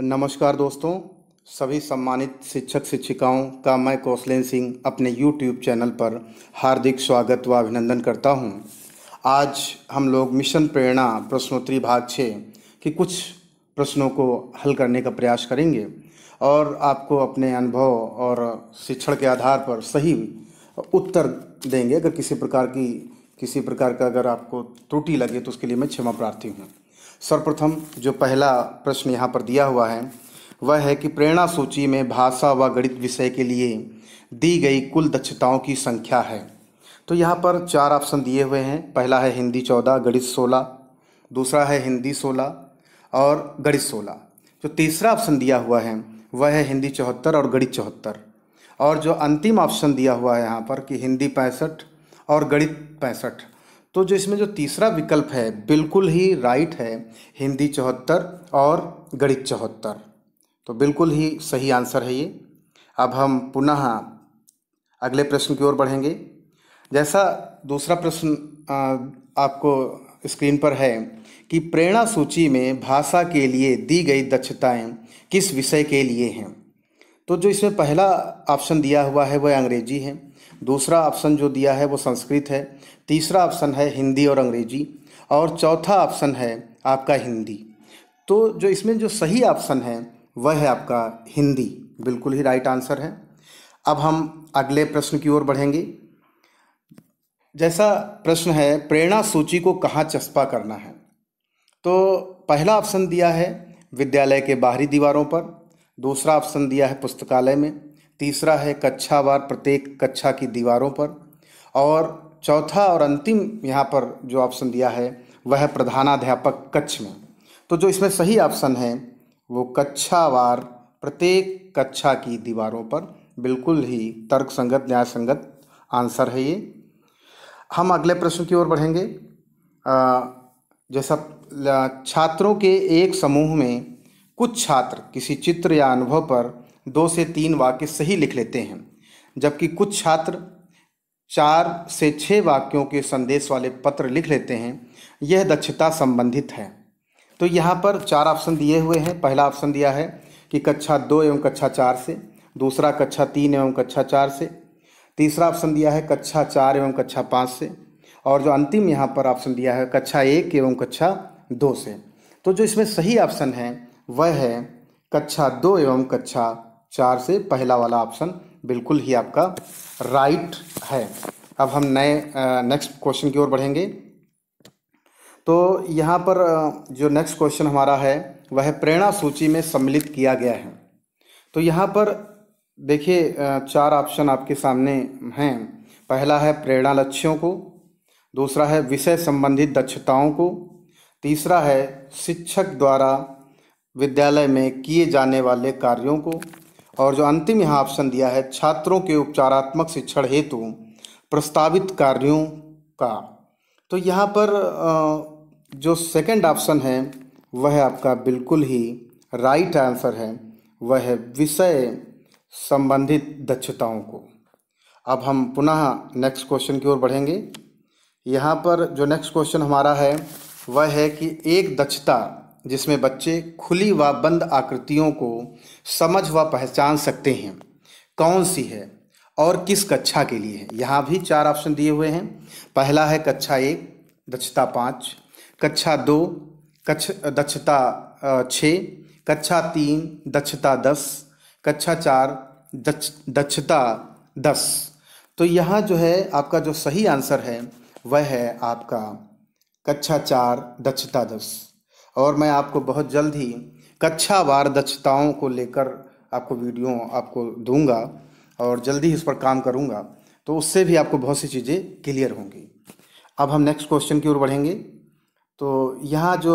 नमस्कार दोस्तों सभी सम्मानित शिक्षक शिक्षिकाओं का मैं कौशलेन सिंह अपने YouTube चैनल पर हार्दिक स्वागत व अभिनंदन करता हूं। आज हम लोग मिशन प्रेरणा प्रश्नोत्तरी भाग छः के कुछ प्रश्नों को हल करने का प्रयास करेंगे और आपको अपने अनुभव और शिक्षण के आधार पर सही उत्तर देंगे अगर किसी प्रकार की किसी प्रकार का अगर आपको त्रुटि लगे तो उसके लिए मैं क्षमा प्रार्थी हूँ सर्वप्रथम जो पहला प्रश्न यहाँ पर दिया हुआ है वह है कि प्रेरणा सूची में भाषा व गणित विषय के लिए दी गई कुल दक्षताओं की संख्या है तो यहाँ पर चार ऑप्शन दिए हुए हैं पहला है हिंदी चौदह गणित सोलह दूसरा है हिंदी सोलह और गणित सोलह जो तीसरा ऑप्शन दिया हुआ है वह है हिंदी चौहत्तर और गणित चौहत्तर और जो अंतिम ऑप्शन दिया हुआ है यहाँ पर कि हिंदी पैंसठ और गणित पैंसठ तो जो इसमें जो तीसरा विकल्प है बिल्कुल ही राइट है हिंदी चौहत्तर और गणित चौहत्तर तो बिल्कुल ही सही आंसर है ये अब हम पुनः अगले प्रश्न की ओर बढ़ेंगे जैसा दूसरा प्रश्न आपको स्क्रीन पर है कि प्रेरणा सूची में भाषा के लिए दी गई दक्षताएं किस विषय के लिए हैं तो जो इसमें पहला ऑप्शन दिया हुआ है वह अंग्रेजी है दूसरा ऑप्शन जो दिया है वो संस्कृत है तीसरा ऑप्शन है हिंदी और अंग्रेजी और चौथा ऑप्शन है आपका हिंदी तो जो इसमें जो सही ऑप्शन है वह है आपका हिंदी बिल्कुल ही राइट आंसर है अब हम अगले प्रश्न की ओर बढ़ेंगे जैसा प्रश्न है प्रेरणा सूची को कहाँ चस्पा करना है तो पहला ऑप्शन दिया है विद्यालय के बाहरी दीवारों पर दूसरा ऑप्शन दिया है पुस्तकालय में तीसरा है वार प्रत्येक कक्षा की दीवारों पर और चौथा और अंतिम यहाँ पर जो ऑप्शन दिया है वह प्रधानाध्यापक कक्ष में तो जो इसमें सही ऑप्शन है वो कक्षावार प्रत्येक कक्षा की दीवारों पर बिल्कुल ही तर्क संगत न्याय संगत आंसर है ये हम अगले प्रश्न की ओर बढ़ेंगे जैसा छात्रों के एक समूह में कुछ छात्र किसी चित्र या अनुभव पर दो से तीन वाक्य सही लिख लेते हैं जबकि कुछ छात्र चार से छः वाक्यों के संदेश वाले पत्र लिख लेते हैं यह दक्षता संबंधित है तो यहाँ पर चार ऑप्शन दिए हुए हैं पहला ऑप्शन दिया है कि कक्षा दो एवं कक्षा चार से दूसरा कक्षा तीन एवं कक्षा चार से तीसरा ऑप्शन दिया है कक्षा चार एवं कक्षा पाँच से और जो अंतिम यहाँ पर ऑप्शन दिया है कक्षा एक एवं कक्षा दो से तो जो इसमें सही ऑप्शन है वह है कक्षा दो एवं कक्षा चार से पहला वाला ऑप्शन बिल्कुल ही आपका राइट है अब हम नए नेक्स्ट क्वेश्चन की ओर बढ़ेंगे तो यहाँ पर जो नेक्स्ट क्वेश्चन हमारा है वह प्रेरणा सूची में सम्मिलित किया गया है तो यहाँ पर देखिए चार ऑप्शन आपके सामने हैं पहला है प्रेरणा लक्ष्यों को दूसरा है विषय संबंधित दक्षताओं को तीसरा है शिक्षक द्वारा विद्यालय में किए जाने वाले कार्यों को और जो अंतिम यहाँ ऑप्शन दिया है छात्रों के उपचारात्मक शिक्षण हेतु प्रस्तावित कार्यों का तो यहाँ पर जो सेकंड ऑप्शन है वह आपका बिल्कुल ही राइट आंसर है वह है विषय संबंधित दक्षताओं को अब हम पुनः नेक्स्ट क्वेश्चन की ओर बढ़ेंगे यहाँ पर जो नेक्स्ट क्वेश्चन हमारा है वह है कि एक दक्षता जिसमें बच्चे खुली व बंद आकृतियों को समझ व पहचान सकते हैं कौन सी है और किस कक्षा के लिए है यहाँ भी चार ऑप्शन दिए हुए हैं पहला है कक्षा एक दक्षता पाँच कक्षा दो कक्ष दक्षता छः कक्षा तीन दक्षता दस कक्षा चार दक्ष दक्षता दस तो यहाँ जो है आपका जो सही आंसर है वह है आपका कक्षा चार दक्षता दस और मैं आपको बहुत जल्द ही कक्षा दक्षताओं को लेकर आपको वीडियो आपको दूंगा और जल्दी ही इस पर काम करूंगा तो उससे भी आपको बहुत सी चीज़ें क्लियर होंगी अब हम नेक्स्ट क्वेश्चन की ओर बढ़ेंगे तो यहाँ जो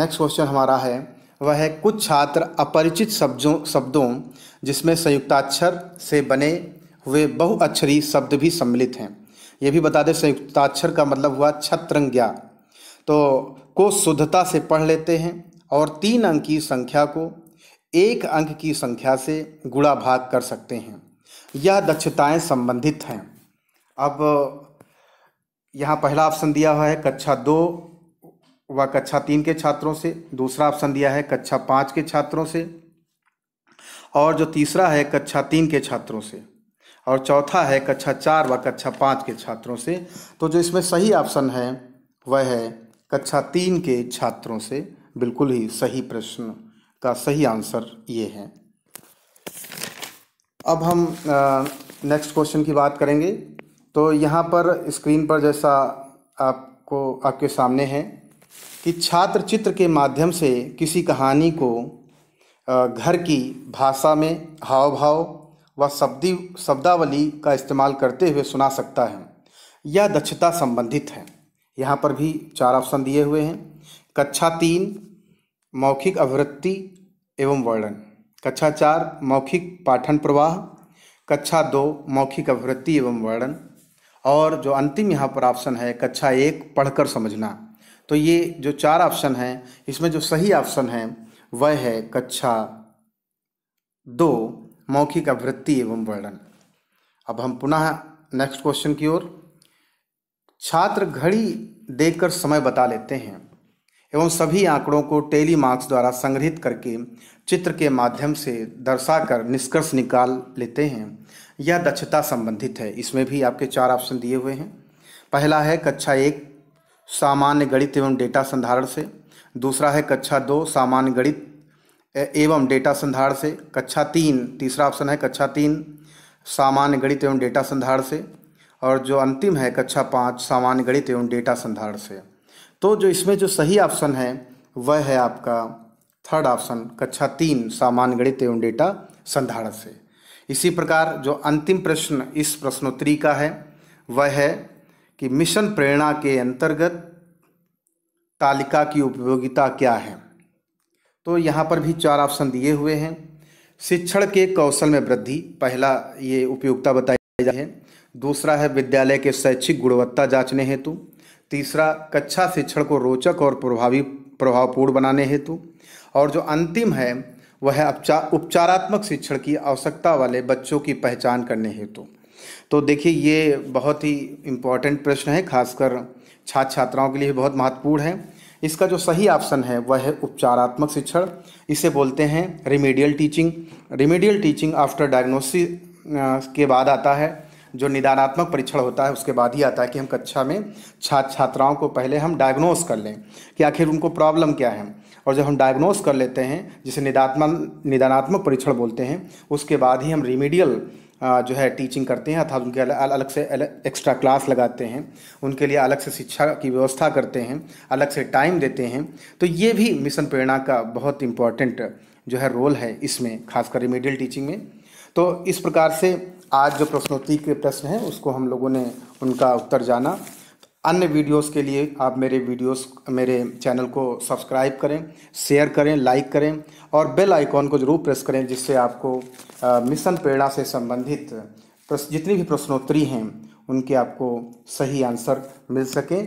नेक्स्ट क्वेश्चन हमारा है वह है कुछ छात्र अपरिचित शब्दों शब्दों जिसमें संयुक्ताक्षर से बने हुए बहुअक्षरी शब्द भी सम्मिलित हैं ये भी बता दें संयुक्ताक्षर का मतलब हुआ छत्रंज्ञा तो को शुद्धता से पढ़ लेते हैं और तीन अंक की संख्या को एक अंक की संख्या से गुणा भाग कर सकते हैं यह दक्षताएं संबंधित हैं अब यहाँ पहला ऑप्शन दिया हुआ है कक्षा दो व कक्षा तीन के छात्रों से दूसरा ऑप्शन दिया है कक्षा पाँच के छात्रों से और जो तीसरा है कक्षा तीन के छात्रों से और चौथा है कक्षा चार व कक्षा पाँच के छात्रों से तो जो इसमें सही ऑप्शन है वह है कक्षा तीन के छात्रों से बिल्कुल ही सही प्रश्न का सही आंसर ये है अब हम नेक्स्ट क्वेश्चन की बात करेंगे तो यहाँ पर स्क्रीन पर जैसा आपको आपके सामने है कि छात्र चित्र के माध्यम से किसी कहानी को घर की भाषा में हाव भाव व शब्दी शब्दावली का इस्तेमाल करते हुए सुना सकता है यह दक्षता संबंधित है यहाँ पर भी चार ऑप्शन दिए हुए हैं कक्षा तीन मौखिक अभिवृत्ति एवं वर्णन कक्षा चार मौखिक पाठन प्रवाह कक्षा दो मौखिक अभिवृत्ति एवं वर्णन और जो अंतिम यहाँ पर ऑप्शन है कक्षा एक पढ़कर समझना तो ये जो चार ऑप्शन हैं इसमें जो सही ऑप्शन है वह है कक्षा दो मौखिक अभिवृत्ति एवं वर्णन अब हम पुनः नेक्स्ट क्वेश्चन की ओर छात्र घड़ी देखकर समय बता लेते हैं एवं सभी आंकड़ों को टेली मार्क्स द्वारा संग्रहित करके चित्र के माध्यम से दर्शाकर निष्कर्ष निकाल लेते हैं यह दक्षता संबंधित है इसमें भी आपके चार ऑप्शन दिए हुए हैं पहला है कक्षा एक सामान्य गणित एवं डेटा संधारण से दूसरा है कक्षा दो सामान्य गणित एवं डेटा संधारण से कक्षा तीन तीसरा ऑप्शन है कक्षा तीन सामान्य गणित एवं डेटा संधारण से और जो अंतिम है कक्षा पाँच सामान्य गणित एवं डेटा संधारण से तो जो इसमें जो सही ऑप्शन है वह है आपका थर्ड ऑप्शन कक्षा तीन सामान्य गणित एवं डेटा संधारण से इसी प्रकार जो अंतिम प्रश्न इस प्रश्नोत्तरी का है वह है कि मिशन प्रेरणा के अंतर्गत तालिका की उपयोगिता क्या है तो यहाँ पर भी चार ऑप्शन दिए हुए हैं शिक्षण के कौशल में वृद्धि पहला ये उपयोगिता बताई जाए दूसरा है विद्यालय के शैक्षिक गुणवत्ता जांचने हेतु तीसरा कक्षा शिक्षण को रोचक और प्रभावी प्रभावपूर्ण बनाने हेतु और जो अंतिम है वह है उपचारात्मक शिक्षण की आवश्यकता वाले बच्चों की पहचान करने हेतु तो देखिए ये बहुत ही इम्पॉर्टेंट प्रश्न है खासकर छात्र छात्राओं के लिए बहुत महत्वपूर्ण है इसका जो सही ऑप्शन है वह है उपचारात्मक शिक्षण इसे बोलते हैं remedial teaching remedial teaching after diagnosis के बाद आता है जो निदानात्मक परीक्षण होता है उसके बाद ही आता है कि हम कक्षा में छात्र छात्राओं को पहले हम डायग्नोस कर लें कि आखिर उनको प्रॉब्लम क्या है और जब हम डायग्नोस कर लेते हैं जिसे निदात्मक निदानात्मक परीक्षण बोलते हैं उसके बाद ही हम रिमीडियल जो है टीचिंग करते हैं अर्थात उनके अलग से एक्स्ट्रा क्लास लगाते हैं उनके लिए अलग से शिक्षा की व्यवस्था करते हैं अलग से टाइम देते हैं तो ये भी मिशन प्रेरणा का बहुत इम्पॉर्टेंट जो है रोल है इसमें खासकर रिमीडियल टीचिंग में तो इस प्रकार से आज जो प्रश्नोत्तरी के प्रश्न हैं उसको हम लोगों ने उनका उत्तर जाना अन्य वीडियोस के लिए आप मेरे वीडियोस मेरे चैनल को सब्सक्राइब करें शेयर करें लाइक करें और बेल आइकॉन को जरूर प्रेस करें जिससे आपको मिशन प्रेरणा से संबंधित जितनी भी प्रश्नोत्तरी हैं उनके आपको सही आंसर मिल सके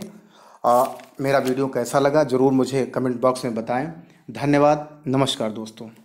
आ, मेरा वीडियो कैसा लगा ज़रूर मुझे कमेंट बॉक्स में बताएं धन्यवाद नमस्कार दोस्तों